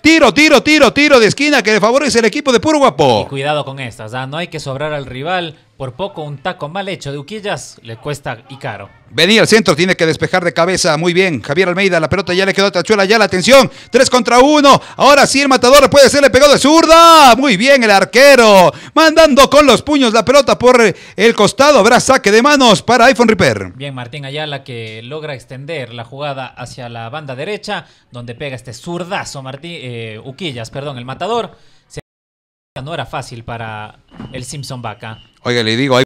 Tiro, tiro, tiro, tiro de esquina que le favorece el equipo de Puro Guapo. Y cuidado con estas, ¿ah? no hay que sobrar al rival por poco un taco mal hecho de Uquillas le cuesta y caro. Venía al centro, tiene que despejar de cabeza. Muy bien, Javier Almeida, la pelota ya le quedó a Tachuela, ya la atención. Tres contra uno. Ahora sí, el matador puede ser, le pegado de zurda. Muy bien, el arquero. Mandando con los puños la pelota por el costado. Habrá saque de manos para iPhone Repair. Bien, Martín Ayala que logra extender la jugada hacia la banda derecha, donde pega este zurdazo, Martín, eh, Uquillas, perdón, el matador. No era fácil para el Simpson Vaca. Oiga, le digo,